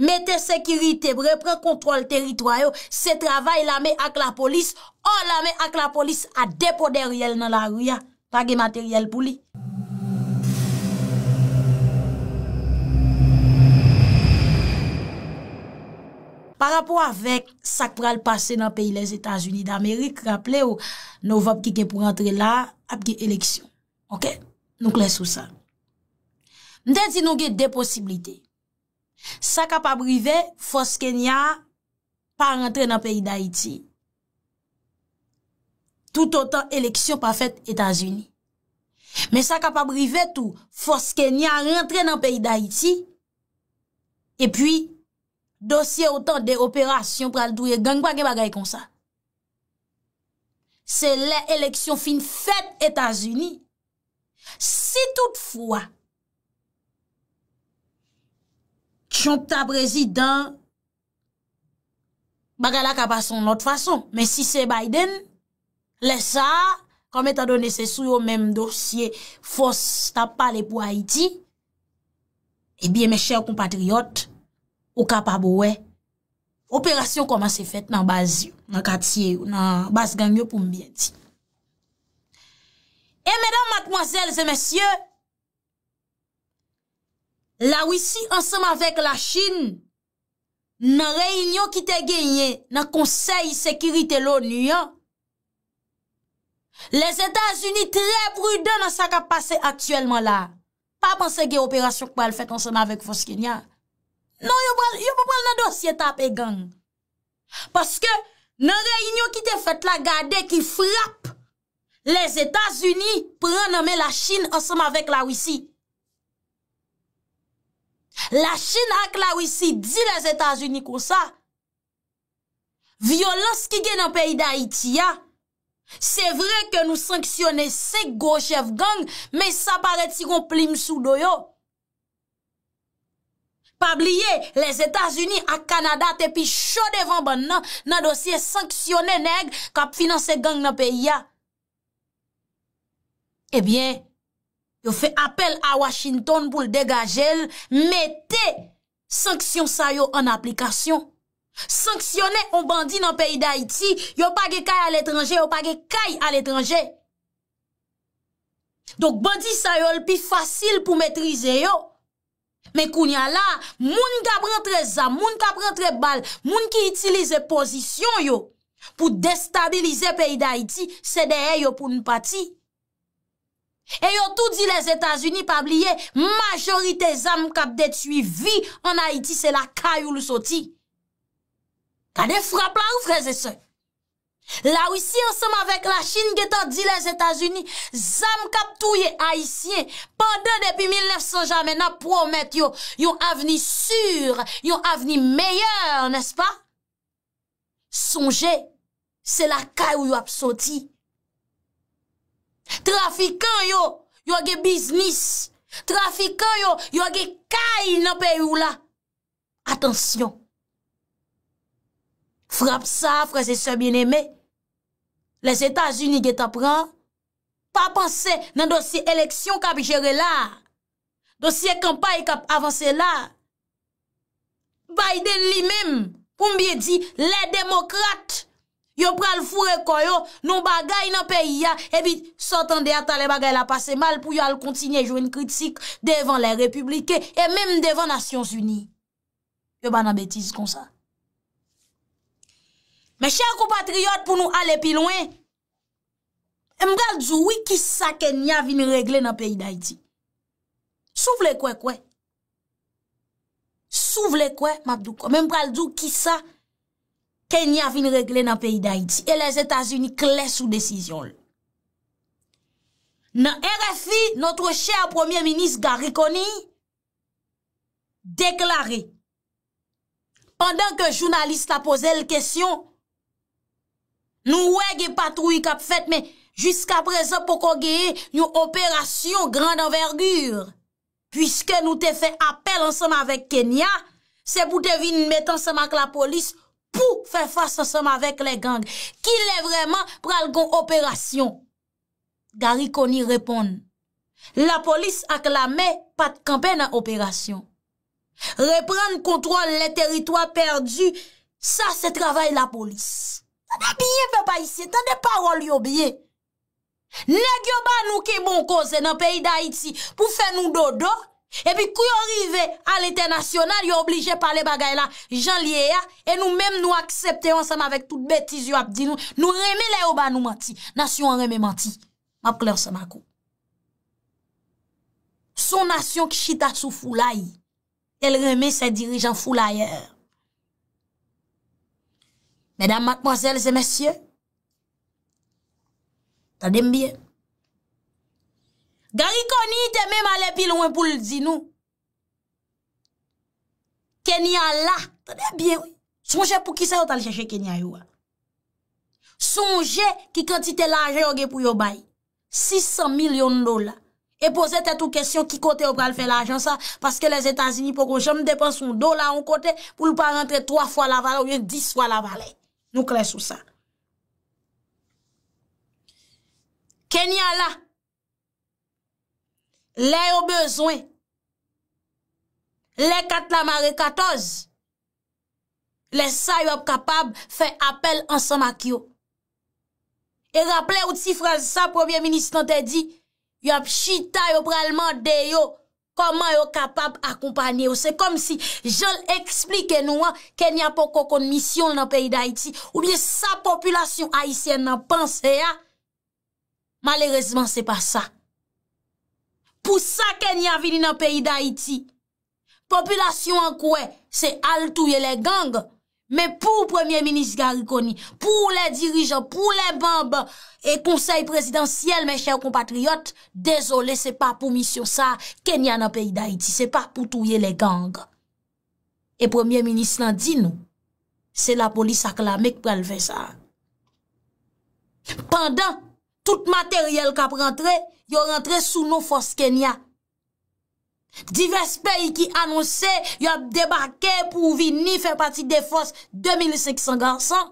Metè sekirite bre, pren kontrol teritwayo, se travay la oh mè ak la polis, an la mè ak la polis a depo deryèl nan la rüya, page materyèl pou li. Par apou avèk sak pral pase nan peyi les Etats-Unis d'Amerik, rappele ou nou vop ki ke pou rentre la, apke eleksyon. Ok, nou klesou sa. Mden si nou gen deposibilite. Sa ka pa brive fos kenya pa rentre nan peyi d'Haïti. Tout otan eleksyon pa fèt Etats-Unis. Men sa ka pa brive tou fos kenya rentre nan peyi d'Haïti e pi dosye otan de operasyon pral touye gang bagay bagay kon sa. Se le eleksyon fin fèt Etats-Unis, si tout fwa, chonk ta prezidant, baga la kapason not fason, men si se Biden, lesa, kame ta do nese sou yo menm dosye, fos ta pale pou Haiti, e bie men chè ou kompatriot, ou kapabowe, operasyon koman se fèt nan baz yo, nan katiye yo, nan baz gang yo pou mbyen ti. E menam matmwazel zè men sye, La wisi ansem avèk la chine, nan reynyon ki te genye nan konsey sekirite lò niyan. Les Etats-Unis tre brudè nan sa ka pase aktuelman la. Pa panse ge operasyon kwa el fèt ansem avèk foskenya. Nan yo pou pral nan dosye tap e gang. Paske nan reynyon ki te fèt la gade ki frap, les Etats-Unis praname la chine ansem avèk la wisi. La chine ak la wisi di les Etats-Unis kon sa. Violans ki gen nan peyi da Haiti ya. Se vre ke nou sanksyone se gochev gang, me sa pare ti kon plim sou do yo. Pa bliye, les Etats-Unis ak Kanada te pi chodevan ban nan, nan dosye sanksyone neg kap finanse gang nan peyi ya. Ebyen, eh yo fe apel a Washington pou l degajel, mette sanksyon sa yo an aplikasyon. Sanksyonè an bandi nan peyi da iti, yo pa ge kay al etranje, yo pa ge kay al etranje. Dok bandi sa yo l pi fasil pou metrize yo. Men kounya la, moun ka pran tre zam, moun ka pran tre bal, moun ki itilize pozisyon yo, pou destabilize peyi da iti, se deye yo pou n pati. E yo tout di les Etats-Unis, pabliye, majorite zam kap detuyi vi an Haiti, se la kay ou lousoti. Kade frap la ou freze se? La ou si ansam avek la chine geto di les Etats-Unis, zam kap touye Haitien, pandan depi 1900 jamena promet yo, yo avni sur, yo avni meyèr, nes pa? Sonje, se la kay ou lousoti. Trafikan yo, yo ge biznis. Trafikan yo, yo ge kay nan peyou la. Atensyon. Frap sa, frase se bieneme. Les Etats-Unis ge tapran. Pa panse nan dosye eleksyon kap jere la. Dosye kampaye kap avanse la. Biden li mem, pou mbiye di, le demokrate. Yo pral fure koyo nou bagay nan peyi ya evit sotan de ata le bagay la pase mal pou yo al kontinye jwen kritik devan le republiken e menm devan Nasyons Uni. Yo ba nan betiz kon sa. Me chèk ou patriot pou nou ale pi loin, m pral djou wiki sa kenya vin regle nan peyi da iti. Sou vle kwe kwe? Sou vle kwe? M pral djou wiki sa Kenya vin regle nan peyi d'Haïti, e les Etats-Unis kle sou desisyon lè. Nan RFI, notre chè a premier-ministre Garikoni, deklare, pandan ke jounaliste a pose lè kèsyon, nou wè gè patrou y kap fèt, men, jisk aprezen pou kogueye nou operasyon gran d'envergure, pwiske nou te fè apel anseman avèk Kenya, se pou te vin metan anseman k la polis, pou fè fòs ansèm avèk lè gang, ki lè vreman pral gon operasyon. Garikoni repon, la polis aklamè pat kampè nan operasyon. Repran kontrol lè teritoi perdu, sa se travèl la polis. Tan de biye vè pa isye, tan de parol yo biye. Nè gyoban nou ki bon koze nan peyi d'Haïti, pou fè nou dodo, epi kou yo rive al etè nasyonal yo oblije pale bagay la jan liye ya e nou mèm nou aksepte ansem avèk tout betizi wap di nou nou reme le oba nou manti nasyon reme manti map kler ansem akou son nasyon ki chita sou fulay el reme se dirijan fulay e er mèdam matmoazèl zè mèsyè ta dembyè Gari koni ite mèm alè pil ouen pou l'di nou. Kenya la, sounje pou ki sa yo tal cheche Kenya yo a. Sounje ki kantite l'ajen yo ge pou yo bayi. 600 milyon dola. E pose te tou kesyon ki kote yo pral fè l'ajen sa, paske les Etats-Unis pou kon jèm depan son dola an kote, pou l'pa rentre 3 fwa la vale ou yon 10 fwa la vale. Nou kre sou sa. Kenya la, Lè yo bezwen, lè kat la mare katoz, lè sa yo ap kapab fè apel ansan mak yo. E rapple ou ti frans sa, premier ministre nan te di, yo ap chita yo pralman de yo, koman yo kapab akompany yo. Se kom si jol eksplike nou an, ke nye apokokon misyon nan peyi da iti, ou bie sa populasyon haisyen nan panse ya, malerezman se pa sa. Pou sa kenya vini nan peyi d'Haïti. Popülasyon an kouè, se al touye le gang. Men pou premier-ministre Garikoni, pou le dirijan, pou le bamb, e konsey presidansiyel, men chèv compatriot, dezolé, se pa pou misyon sa kenya nan peyi d'Haïti. Se pa pou touye le gang. E premier-ministre nan di nou, se la polis aklamèk pral ve sa. Pendan, tout materyel kap rentre... yo rentre sou nou fos Kenya. Diverse peyi ki annonse, yo ap debake pou vini fèr pati de fos 2500 gansan,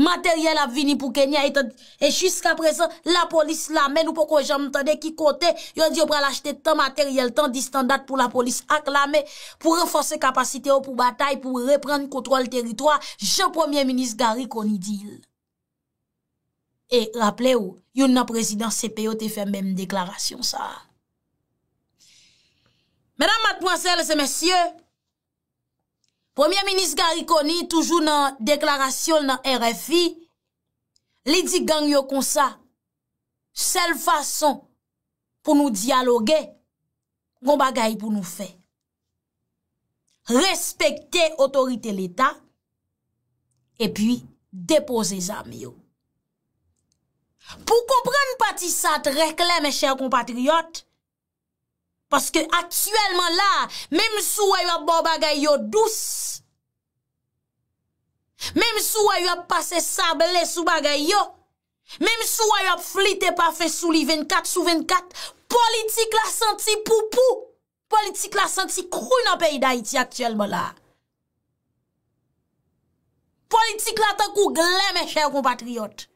materyel ap vini pou Kenya, et jusqu'a presen la polis la men ou poko jan moutande ki kote, yo di yo pral achete tan materyel, tan di standat pou la polis ak lame, pou renfose kapasite ou pou batay, pou repren kontrol teritwa, je premier minis gari koni dil. Et rappele ou, yon nan prezident CPO te fè mbèm deklarasyon sa. Mèdam mat mwansèl se mèsyè, premier-ministre Garikoni toujou nan deklarasyon nan RFI, lè di gang yo konsa, sel fason pou nou diyalogue, gong bagay pou nou fè. Respektè otorite l'Etat, e pi depose zami yo. Pou kompren pati sa te rekle me chèr kompatriot, paske atyèlman la, mem sou wè wè bo bagay yo dous, mem sou wè wè pase sable sou bagay yo, mem sou wè wè flite pa fe sou li 24 sou 24, politik la santi poupou, politik la santi krou na peyday ti atyèlman la. Politik la ta kougle me chèr kompatriot,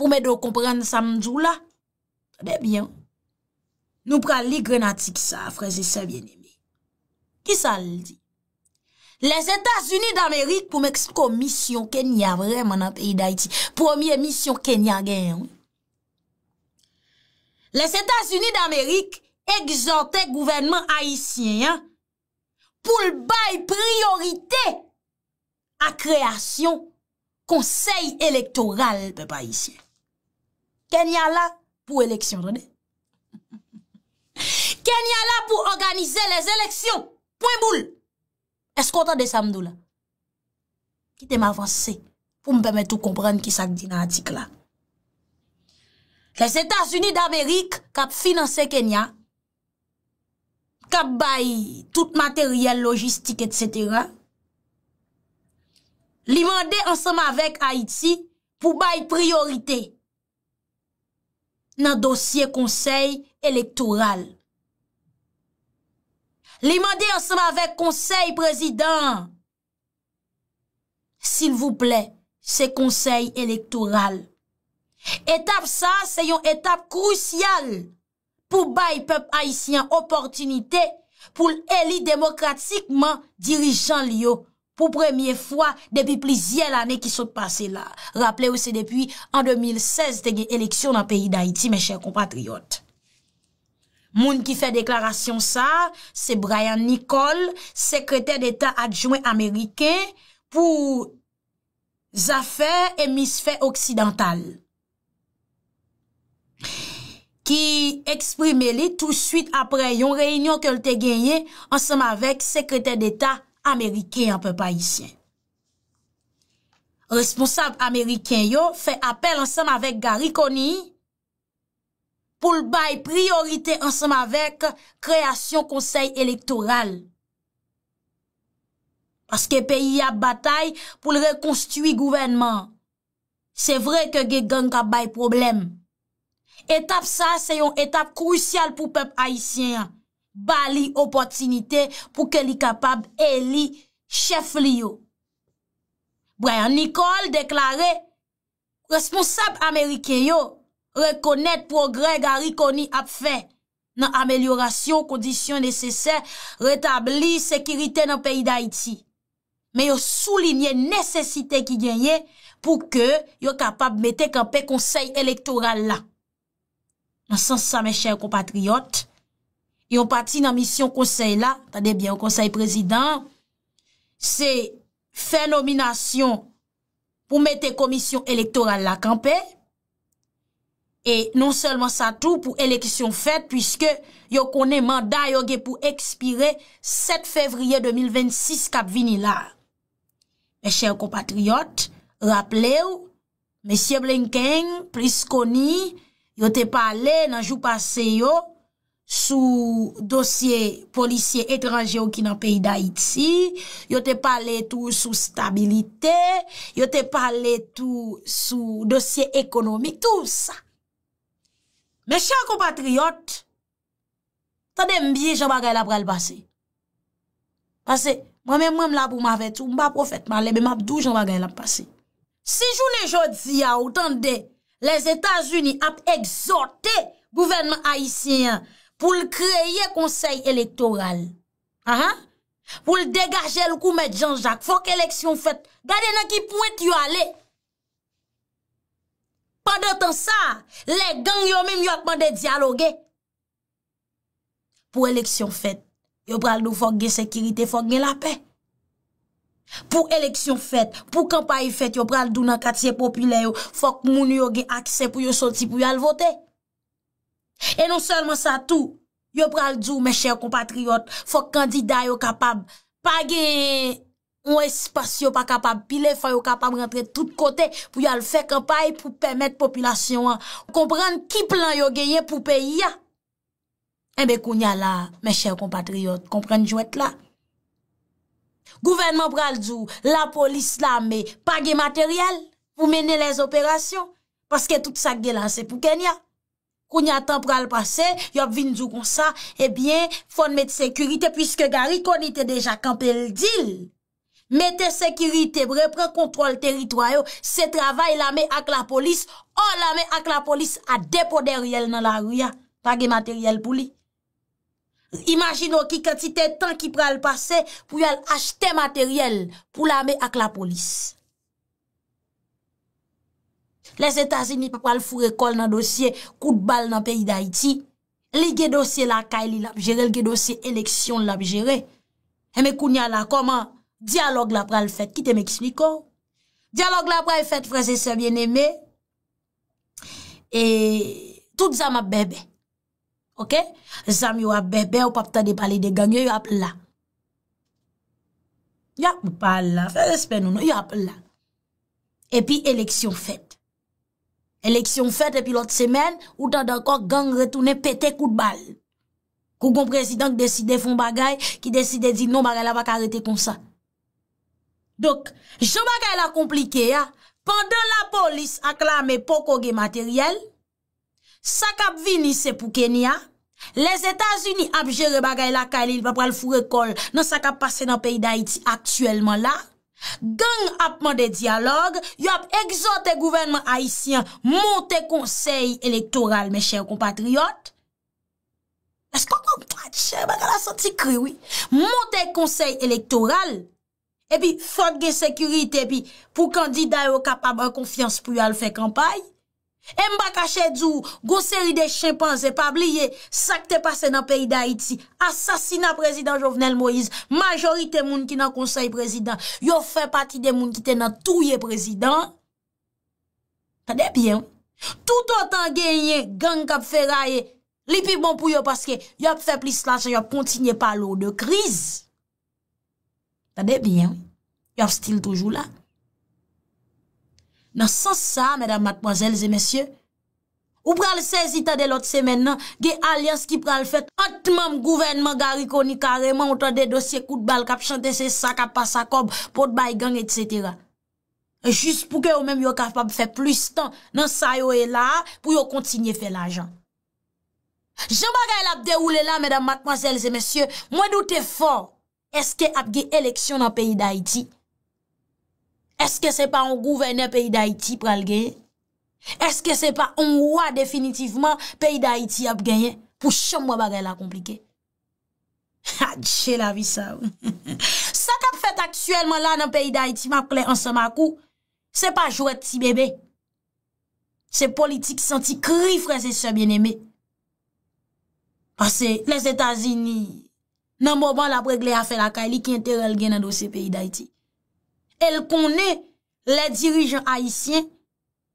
pou mè dò komprenn sa mdjou la, dè byan. Nou pral li grenatik sa, freze se vyen emi. Ki sa l di? Les Etats-Unis d'Amérique, pou mèk kon misyon Kenya, vreman an peyi d'Aiti, premier misyon Kenya gen yon. Les Etats-Unis d'Amérique egzantè gouvernement haïtien, pou l bay priorité a kreasyon Konsey elektoral pe pa isye. Kenya la pou eleksyon, rane? Kenya la pou organize les eleksyon, pou mboul. Eskotan de samdou la? Kitem avanse pou mbeme tou komprenn ki sak dinantik la. Les Etats-Unis d'Amerik kap finanse Kenya, kap bay tout materiel logistik, etc., Li mande ansama vek Haïti pou bay priorite nan dosye konsey elektoral. Li mande ansama vek konsey prezident, s'il vous plè, se konsey elektoral. Etap sa se yon etap krousyal pou bay pep Haïtien opportunite pou l'eli demokratikman dirijan liyo. pou premye fwa depi plizye l ane ki sot pase la. Raple ou se depi an 2016 te gen eleksyon nan peyi d'Haïti, men chèr kompatriot. Moun ki fè deklarasyon sa, se Brian Nicole, sekretèr d'Etat adjouen Amerike, pou zafèr et misfè occidental. Ki eksprime li tout suite apre yon reynyon ke l te genye ansem avèk sekretèr d'Etat Amerike. Amerikey an pep ayisyen. Responsab Amerikey yo fe apel ansem avèk Gary Connie pou l bay priorite ansem avèk kreasyon konsey elektoral. Paske peyi ap batay pou l rekonstuit gouvenman. Se vre ke ge gen ka bay problem. Etap sa se yon etap kruisyal pou pep ayisyen an. bali opotinite pou ke li kapab e li chef li yo. Brian Nicole deklare, responsab Amerike yo, rekonet progre gari koni ap fe, nan ameliorasyon kondisyon neseser, retabli sekirite nan peyi da iti. Me yo sou linye nesesite ki genye, pou ke yo kapab metek anpe konsey elektoral la. Nan sens sa me chèr kompatriot, yon pati nan misyon konsey la, tadebyan konsey prezident, se fenominasyon pou mette komisyon elektoral la kampe, e non selman sa tou pou eleksyon fet, pwiske yon kone manda yon ge pou ekspire 7 fevriye 2026 kap vini la. Mèche yon kompatriot, raple ou, Mèche Blenken, Prisconi, yon te pale nan jou pase yo, sou dosye polisye etranje ou ki nan peyi da iti, yo te pale tou sou stabilite, yo te pale tou sou dosye ekonomik, tou sa. Me chan komatriot, tade mbiye jan bagay la prel basi. Basi, mwen mwen mlabou mavetou, mba profet malen, mbe mabdou jan bagay la pasi. Si jounen jodi ya ou tande les Etats-Unis ap exote gouvernement Haitien pou l kreye konsey elektoral, pou l degaje l koumèd Jean-Jacques, fòk eleksyon fèt, gade nan ki pou et yo ale. Pan de tan sa, le gang yo mèm yo akman de diyaloge. Pou eleksyon fèt, yo pral nou fòk gen sekirite, fòk gen la pe. Pou eleksyon fèt, pou kampaye fèt, yo pral nou nan katye popile yo, fòk moun yo gen akse pou yo solti pou yo alvote. E non sèlman sa tout, yo pral djou mè chèr kompatriot, fò kandida yo kapab page mwen espasyo pa kapab pile, fò yo kapab rentre tout kote pou yal fè kampaye pou pèmèt popilasyon an. Komprenn ki plan yo genyen pou peyi ya? Ebe eh koun ya la mè chèr kompatriot, komprenn jou et la. Gouvenman pral djou, la polis la me page materyel pou mènen les operasyon, paske tout sa gè lanse pou Kenya. Koun ya tan pral pase, yop vin djou kon sa, ebyen fon met sekurite pwiske gari kon ite deja kampel dil. Mete sekurite bre, pren kontrol teritwayo, se travay la me ak la polis, an la me ak la polis a depode riyel nan la riyan, page materyel pou li. Imaginon ki katite tan ki pral pase pou yal achte materyel pou la me ak la polis. Les Etats-Unis pa pral fwo rekol nan dosye kout bal nan peyi d'Haïti. Li ge dosye lakay li lap jere, li ge dosye eleksyon lap jere. E me kounya la koman, diyalog la pral fèt, ki te me ekspliko. Oh? Dyalog la pral fèt, frèze se bien eme. Et tout zan ap bebe. Ok? Zan yo ap bebe, ou pap ta de pali de gangyo, yo ap la. Yo ap la. Yo ap la. E pi eleksyon fèt. Eleksyon fèt epi lot semen, ou tan da kòk gang retounen pète kout bal. Kou goun prezident ki deside fon bagay, ki deside di nou bagay la baka arete kon sa. Dok, jò bagay la komplike ya, pandan la polis aklamè pokoge materyel, sakap vinise pou Kenya, les Etats-Unis ap jere bagay la kalil pa pral fure kol, nan sakap pase nan peyi da Haiti aktuelman la, Gagn apman de diyalog, yop egzote gouvenman haisyen, monte konsey elektoral, me chè ou kompatriot. Eskwa kompatriot, chè, baka la santi kriwi. Monte konsey elektoral, epi fote gen sekurite, epi pou kandida yo kapab an konfians pou yo al fè kampayi. E Mbaka chedzou, goseri de chimpanzè, pabliye, sakte pase nan peyi da iti, asasina prezident Jovenel Moïse, majorite moun ki nan konsey prezident, yo fè pati de moun ki te nan touye prezident. Tadebyen, tout otan genyen, gang kap feraye, lipibon pou yo paske, yo fè plis lanche, yo kontinye palo de kriz. Tadebyen, yo stil toujou la. Nan san sa, mèdam matmozèl zè mèsyè, ou pral sezita de lot semen nan, ge alias ki pral fet, otman m gouvenman gari koni kareman, ou ta de dosye kout bal kap chante se sakap pasakob, pot baygan, et sètera. Just pou ke ou mèm yo kapab fè plus tan, nan sa yo e la, pou yo kontinye fè l'ajan. Jan bagay la ap deroule la, mèdam matmozèl zè mèsyè, mwen doute fò, eske ap ge eleksyon nan peyi d'Haïti? Eske se pa on gouvene peyi da iti pral genye? Eske se pa on wwa definitivman peyi da iti ap genye? Pou chan mwa bagay la komplike? Ha, dje la vi sa wou. Sa kap fèt aksyèlman lan an peyi da iti map klen an soma kou, se pa jwè tsi bebe. Se politik senti kri freze se bien eme. Ase, les Etasini nan mwoban la pregle a fè la kaili ki ente rel gen nan dosi peyi da iti. El kone le dirijen haisyen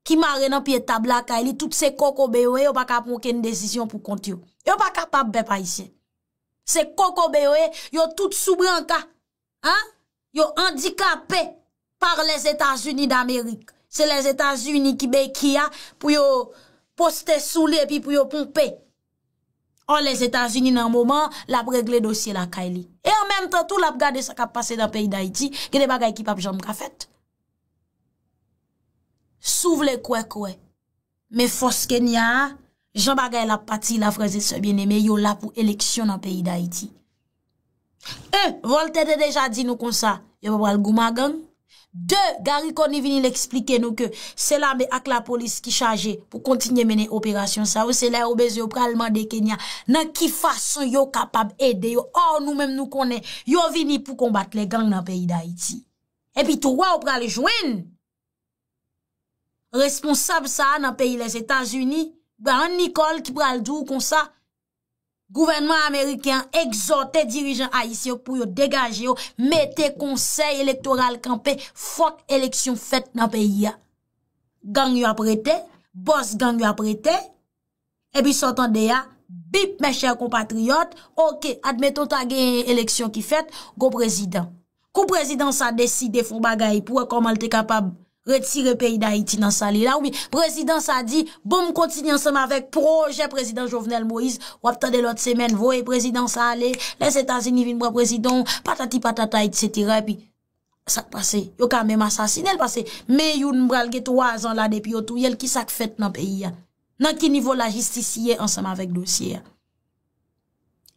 ki mare nan piye tabla ka. Eli tout se koko bewe yo baka pounke yon desisyon pou konti yo. Yo baka pape bep haisyen. Se koko bewe yo tout soubran ka. Yo andikapè par les Etats-Unis d'Amerik. Se les Etats-Unis ki be kia pou yo poste soule pi pou yo pounpe. An les Etats-Unis nan mouman, la pregle dosye la kay li. E an menm tan tou la pregle dosye la kay li. La pregle dosye la kay li. La pregle dosye la kay li. Gede bagay ki pap jom grafet. Souvle kwe kwe. Me foske nya, jom bagay la pati la pregle dosye la kay li. Yo la pou eleksyon nan peyi da iti. E, eh, volte de deja di nou konsa. Yo pa pral gouma geng. De, gari kon ni vini l'explike nou ke, se la me ak la polis ki chaje pou kontinye mene operasyon sa, ou se la yo bez yo pralman de Kenya, nan ki fason yo kapab ede yo, or nou menm nou konen, yo vini pou kombat le gang nan peyi da iti. E pi touwa yo praljouen. Responsab sa nan peyi les Etats-Unis, ba an nikol ki praljou kon sa, Gouvenman Ameriken egzote dirijen a yisi yo pou yo degaje yo, mette konsey elektoral kampe, fok eleksyon fet nan peyi ya. Gang yo aprete, bos gang yo aprete, ebi sotan de ya, bip me chèr kompatriyot, ok, admeton ta genye eleksyon ki fet, go prezident. Ko prezident sa deside fon bagay pou e komal te kapab? Retire peyi da iti nan sa li la ou mi. Prezidans a di, bom kontini anseman vek proje prezidans Jovenel Moïse. Wap ta de lot semen, voye prezidans a li. Les Etats-Unis vin pou prezidons. Patati patata iti se tira pi. Sak pase. Yo ka mem asasine, el pase. Me yon mbral ge to a zan la depi yo tou. Yel ki sak fet nan peyi ya. Nan ki nivou la jistisiye anseman vek dosye ya.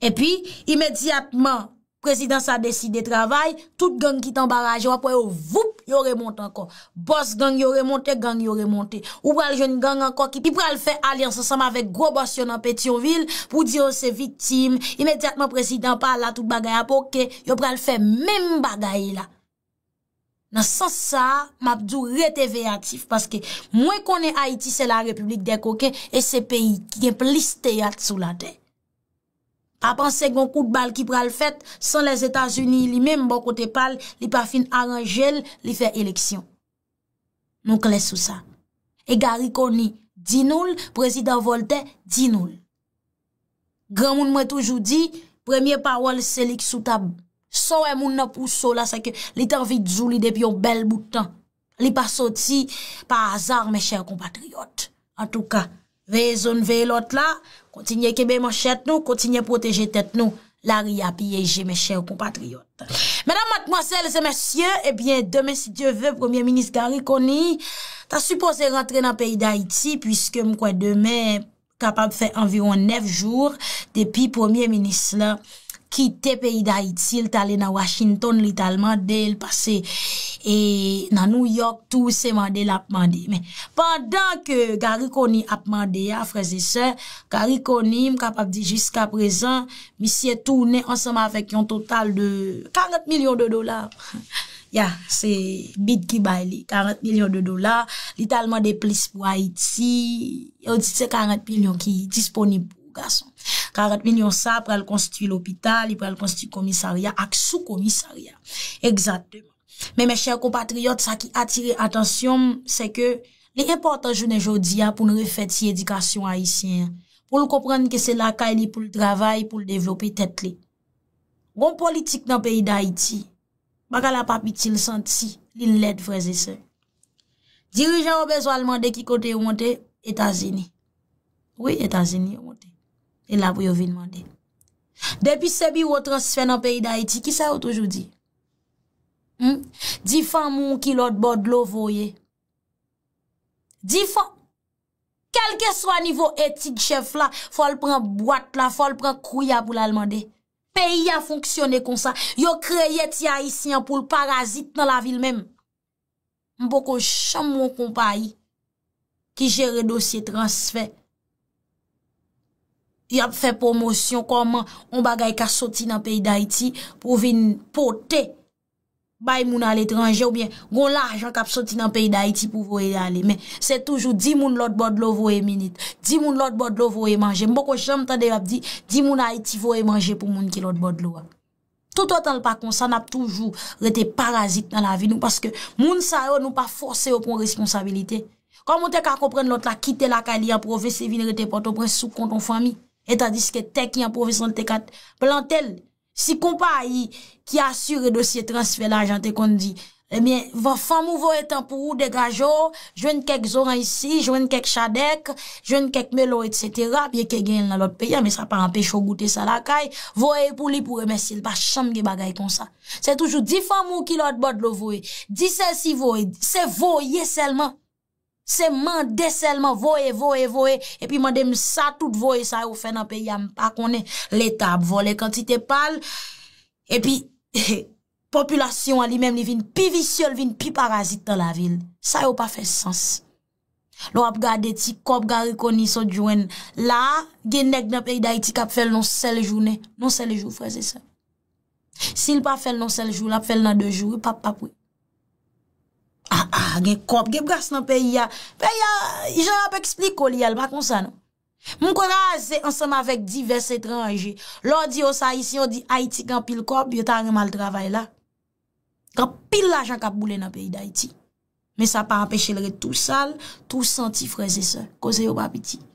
E pi, imediatman... Prezidans a desi de travay, tout gang ki tan baraj, wapwe yo vup, yo remonte anko. Bos gang yo remonte, gang yo remonte. Ou pral jen gang anko ki pral fe aliansan saman vek grobos yon anpetyon vil pou diyo se vitim. Imediatman prezidans pa la tout bagay apoke, yo pral fe men bagay la. Nan san sa, mapdou reteve atif. Mwen konen Haiti se la republik de koke, e se peyi ki gen pliste yat sou la dey. A pan se gwen kout bal ki pral fet, san les Etats-Unis, li menm bon kote pal, li pa fin aranjel, li fe eleksyon. Nou kles sou sa. E gari koni, dinoul, prezident volte, dinoul. Gran moun mwen toujou di, premye parwal selik sou tab. So e moun napous so la sa ke li tan vit zoul li dep yo bel boutan. Li pa soti, pa azar me chèr kompatriot. En tou ka. Veye zon, veye lot la, kontinye kebe manchet nou, kontinye proteje tet nou. Lari api yeji me chè ou kompatriot. Mèdam matmòsel, zè mèsyè, ebyen, eh demè si djè vè, Premier Ministre Gary Connie, ta suppose rentre nan peyi d'Haïti, pwiske mkwè demè kapab fè anvyon nef jour, depi Premier Ministre la, ki te peyi d'Haïti, lta lè nan Washington literalman, dè l'pase... E nan New York, tout se mande la ap mande. Men, pandan ke gari koni ap mande ya, freze se, gari koni, m kapap di jiska prezan, misye toune ansama vek yon total de 40 milyon de dolar. Ya, se bid ki bay li, 40 milyon de dolar. Li talman de plis pou Haiti, yon dit se 40 milyon ki disponibou, gason. 40 milyon sa prel konstitu l'opital, li prel konstitu komisaria, ak sou komisaria. Eksatèm. Mè mè chèr kompatriot sa ki atire atensyon mè se ke li importan jounen joudi ya pou nou refèti edikasyon ayisyen. Pou nou kompran ke se la ka li pou l travay pou l devlopi tèt li. Gon politik nan peyi da iti, baka la papi ti l senti li lèd vreze se. Dirijan ou bezal mande ki kote ou mante, Etazeni. Ou etazeni ou mante, el la pou yo vi mande. Depi sebi ou otran se fè nan peyi da iti, ki sa ou toujoudi? Hmm? Di fan moun ki lot bod lo voye. Di fan. Kelke so anivou etik chef la, fol pren boat la, fol pren kouya pou l'alman de. Peyi a fonksyonne kon sa. Yo kreyet ya isi an pou l'parazit nan la vil menm. Mpoko chan moun kompayi ki jere dosye transfer. Yo ap fe promosyon koman on bagay ka soti nan peyi da iti pou vin potey Bay moun al etranje ou bien goun la ajan kap soti nan peyi da iti pou vouye ale. Men, se toujou di moun lot bod lou vouye menit. Di moun lot bod lou vouye manje. Mboko chanm tande wap di, di moun a iti vouye manje pou moun ki lot bod louwa. Tout wot an l pa konsan ap toujou rete parazit nan la vi nou. Paske moun sa yo nou pa force yo pon responsabilite. Kwa moun te ka kompren lout la, ki te lakali aprove se vini rete poto pre souk kon ton fami. E ta diske te ki aprove son te kat plantel. Si kompa yi ki asyre dosye transfer la jante kon di, e myen, famou voye tanpou ou degajo, jwen kek Zoran isi, jwen kek Shadek, jwen kek Melo, etc. Pye ke gen nan lot peyan, me sa pa anpech ou goute sa la kay, voye pou li pou remesil, pa chanm ge bagay kon sa. Se toujou di famou ki lot bod lo voye, di sel si voye, se voye selman. Se man deselman voe, voe, voe, epi man dem sa tout voe, sa yo fe nan peyi yam pa konen. Le tab vole, kantite pal, epi populasyon an li men li vin pi visyol, vin pi parazit nan la vil. Sa yo pa fe sens. Lo ap gade ti, kop gade koni so djwen, la genek nan peyi da iti kap fel nan sel jounen, non nan sel joun freze se. Sil pa fel nan sel joun, ap fel nan de joun, pap pap wik. A, ah, a, ah, gen kop, gen bras nan peyi ya. Peyi ya, jen ap eksplik kol yal, bak monsan nou. Moun konan aze ansama vek divers etranjè. Lò di yo sa yisi, yon di Haiti gen pil kop, yo ta gen mal travay la. Gen pil la jan kap boulè nan peyi d'Haiti. Men sa pa anpeche lè tou sal, tou santi freze sa, kose yo babiti.